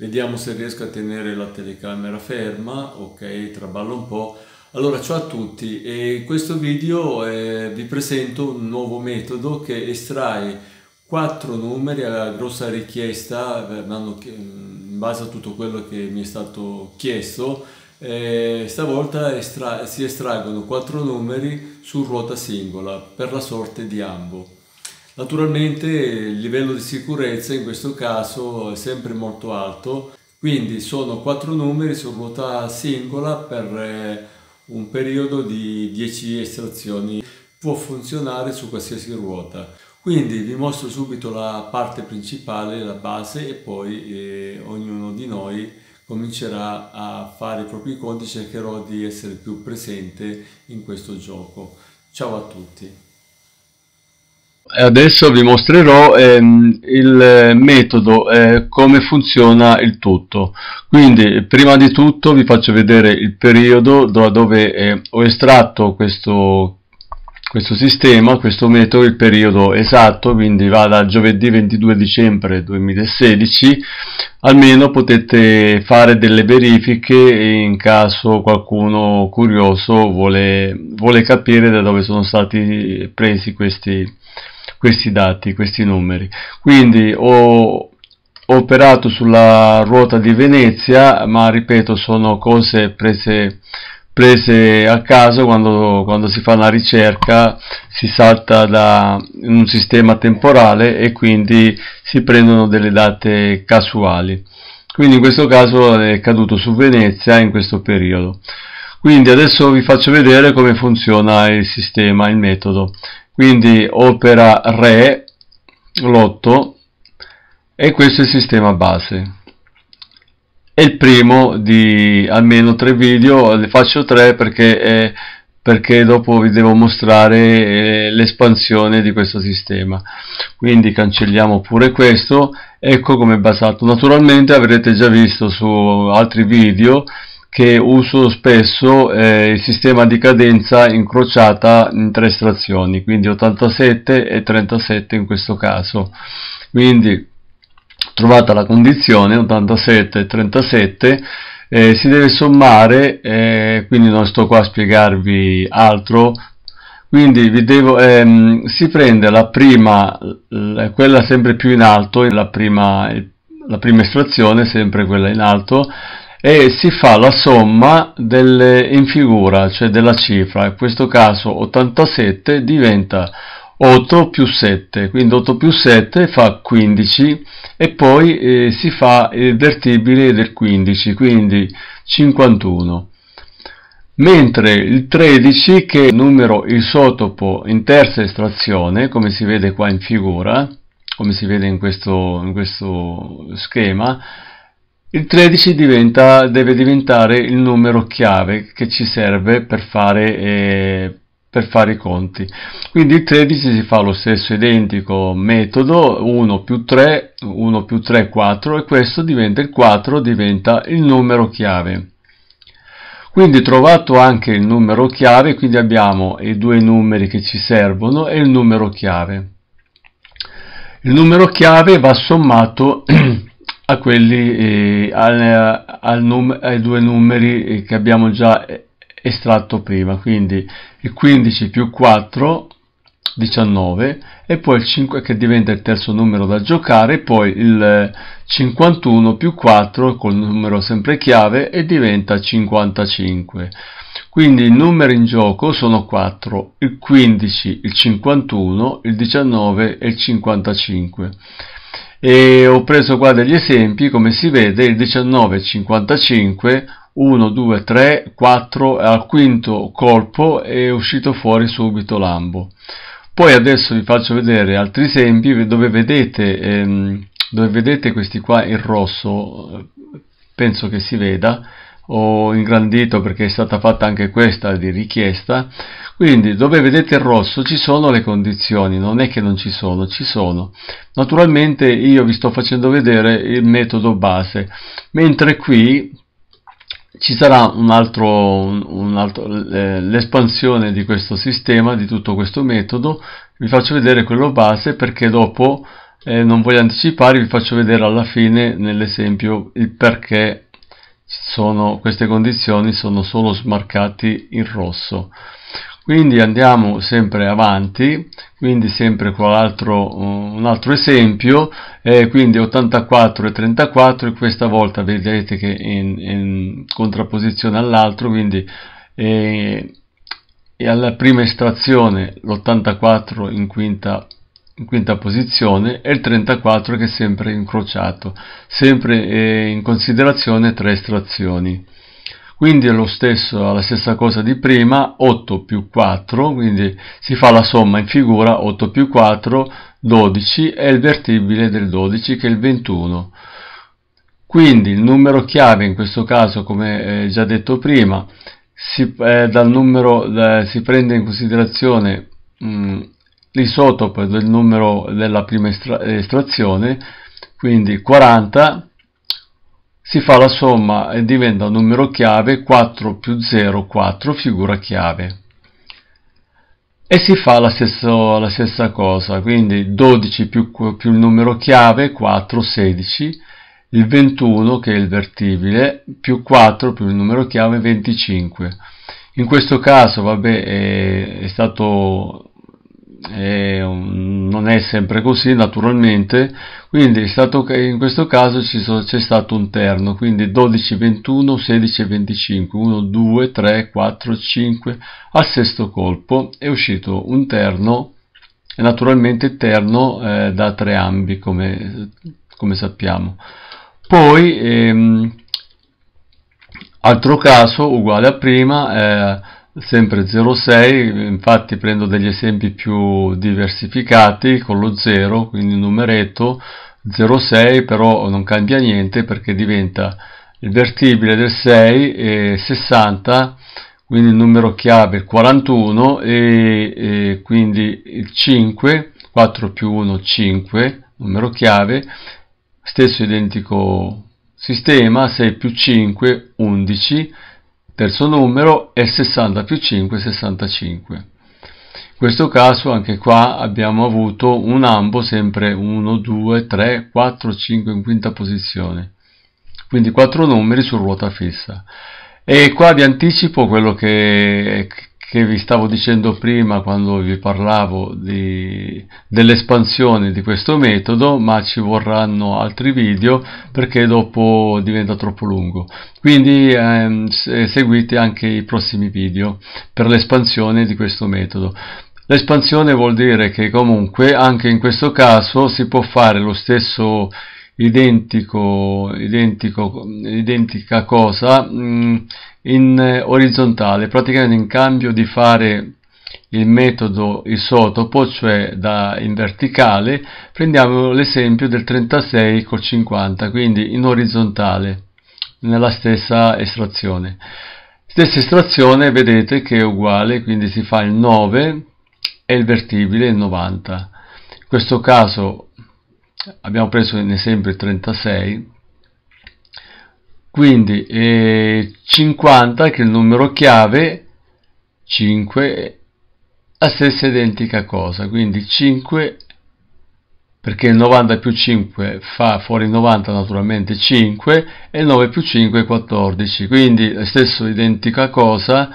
Vediamo se riesco a tenere la telecamera ferma, ok, traballo un po'. Allora, ciao a tutti e in questo video eh, vi presento un nuovo metodo che estrae quattro numeri alla grossa richiesta, eh, mm, in base a tutto quello che mi è stato chiesto, eh, stavolta estra si estraggono quattro numeri su ruota singola per la sorte di ambo. Naturalmente il livello di sicurezza in questo caso è sempre molto alto, quindi sono quattro numeri su ruota singola per eh, un periodo di 10 estrazioni. Può funzionare su qualsiasi ruota. Quindi vi mostro subito la parte principale, la base e poi eh, ognuno di noi comincerà a fare i propri conti, cercherò di essere più presente in questo gioco. Ciao a tutti! adesso vi mostrerò ehm, il metodo eh, come funziona il tutto quindi prima di tutto vi faccio vedere il periodo da dove eh, ho estratto questo, questo sistema questo metodo il periodo esatto quindi va dal giovedì 22 dicembre 2016 almeno potete fare delle verifiche in caso qualcuno curioso vuole, vuole capire da dove sono stati presi questi questi dati, questi numeri. Quindi ho operato sulla ruota di Venezia, ma ripeto, sono cose prese prese a caso quando, quando, si fa una ricerca si salta da un sistema temporale e quindi si prendono delle date casuali quindi in questo caso è caduto su Venezia in questo periodo quindi adesso vi faccio vedere come funziona il sistema, il metodo quindi opera re lotto e questo è il sistema base è il primo di almeno tre video ne faccio tre perché, eh, perché dopo vi devo mostrare eh, l'espansione di questo sistema quindi cancelliamo pure questo ecco come è basato naturalmente avrete già visto su altri video che uso spesso eh, il sistema di cadenza incrociata in tre estrazioni, quindi 87 e 37 in questo caso. Quindi trovata la condizione 87 e 37 eh, si deve sommare, eh, quindi non sto qua a spiegarvi altro, quindi devo, ehm, si prende la prima, quella sempre più in alto, la prima, la prima estrazione sempre quella in alto, e si fa la somma del, in figura, cioè della cifra, in questo caso 87 diventa 8 più 7, quindi 8 più 7 fa 15 e poi eh, si fa il vertibile del 15, quindi 51. Mentre il 13, che è il numero isotopo in terza estrazione, come si vede qua in figura, come si vede in questo, in questo schema, il 13 diventa, deve diventare il numero chiave che ci serve per fare, eh, per fare i conti. Quindi il 13 si fa lo stesso identico metodo, 1 più 3, 1 più 3, 4 e questo diventa il 4, diventa il numero chiave. Quindi trovato anche il numero chiave, quindi abbiamo i due numeri che ci servono e il numero chiave. Il numero chiave va sommato a quelli, eh, al, al num- ai due numeri eh, che abbiamo già eh, estratto prima, quindi il 15 più 4, 19, e poi il 5 che diventa il terzo numero da giocare, poi il 51 eh, più 4 col numero sempre chiave e diventa 55. Quindi i numeri in gioco sono 4, il 15, il 51, il 19 e il 55 e ho preso qua degli esempi come si vede il 1955 1 2 3 4 al quinto colpo è uscito fuori subito l'ambo poi adesso vi faccio vedere altri esempi dove vedete, ehm, dove vedete questi qua in rosso eh, penso che si veda ho ingrandito perché è stata fatta anche questa di richiesta quindi dove vedete il rosso ci sono le condizioni non è che non ci sono ci sono naturalmente io vi sto facendo vedere il metodo base mentre qui ci sarà un altro, un altro l'espansione di questo sistema di tutto questo metodo vi faccio vedere quello base perché dopo eh, non voglio anticipare vi faccio vedere alla fine nell'esempio il perché sono, queste condizioni sono solo smarcati in rosso quindi andiamo sempre avanti quindi sempre con uh, un altro esempio eh, quindi 84 e 34 e questa volta vedete che in, in contrapposizione all'altro quindi eh, alla prima estrazione l'84 in quinta in quinta posizione e il 34 che è sempre incrociato, sempre eh, in considerazione tre estrazioni. Quindi è lo stesso, la stessa cosa di prima, 8 più 4, quindi si fa la somma in figura 8 più 4, 12 è il vertibile del 12 che è il 21. Quindi il numero chiave in questo caso, come eh, già detto prima, si, eh, dal numero, eh, si prende in considerazione mh, mm, l'isotopo del numero della prima estra estrazione, quindi 40, si fa la somma e diventa numero chiave 4 più 0, 4, figura chiave. E si fa la stessa, la stessa cosa, quindi 12 più, più il numero chiave, 4, 16, il 21 che è il vertibile, più 4 più il numero chiave 25. In questo caso, vabbè, è, è stato eh, non è sempre così naturalmente quindi in questo caso c'è stato un terno quindi 12 21 16 25 1 2 3 4 5 al sesto colpo è uscito un terno e naturalmente terno eh, da tre ambi come, come sappiamo poi ehm, altro caso uguale a prima eh, sempre 0,6, infatti prendo degli esempi più diversificati con lo 0, quindi il numeretto 0,6 però non cambia niente perché diventa il vertibile del 6 e 60, quindi il numero chiave 41 e, e quindi il 5, 4 più 1, 5, numero chiave, stesso identico sistema, 6 più 5, 11, terzo numero è 60 più 5, 65. In questo caso anche qua abbiamo avuto un ambo sempre 1, 2, 3, 4, 5 in quinta posizione. Quindi quattro numeri su ruota fissa. E qua vi anticipo quello che, che vi stavo dicendo prima quando vi parlavo dell'espansione di questo metodo, ma ci vorranno altri video perché dopo diventa troppo lungo. Quindi ehm, seguite anche i prossimi video per l'espansione di questo metodo. L'espansione vuol dire che comunque anche in questo caso si può fare lo stesso identico, identico, identica cosa mh, mm, in orizzontale, praticamente in cambio di fare il metodo isotopo, cioè da, in verticale, prendiamo l'esempio del 36 col 50, quindi in orizzontale, nella stessa estrazione. Stessa estrazione vedete che è uguale, quindi si fa il 9 e il vertibile il 90. In questo caso abbiamo preso in esempio 36 quindi eh, 50 che è il numero chiave 5 la stessa identica cosa quindi 5 perché 90 più 5 fa fuori 90 naturalmente 5 e 9 più 5 è 14 quindi la stessa identica cosa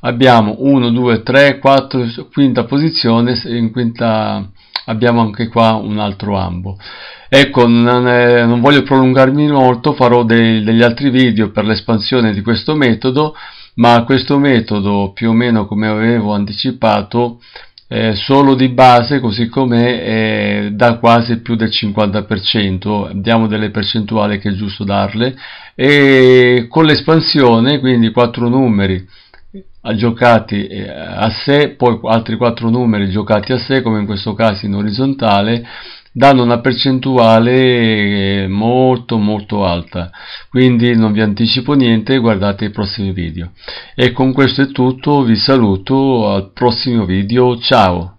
abbiamo 1 2 3 4 quinta posizione in quinta abbiamo anche qua un altro ambo ecco non, eh, non voglio prolungarmi molto farò dei, degli altri video per l'espansione di questo metodo ma questo metodo più o meno come avevo anticipato eh, solo di base così com'è eh, dà quasi più del 50% diamo delle percentuali che è giusto darle e con l'espansione quindi quattro numeri giocati eh, a sé, poi altri quattro numeri giocati a sé, come in questo caso in orizzontale, danno una percentuale eh, molto molto alta. Quindi non vi anticipo niente, guardate i prossimi video. E con questo è tutto, vi saluto al prossimo video, ciao!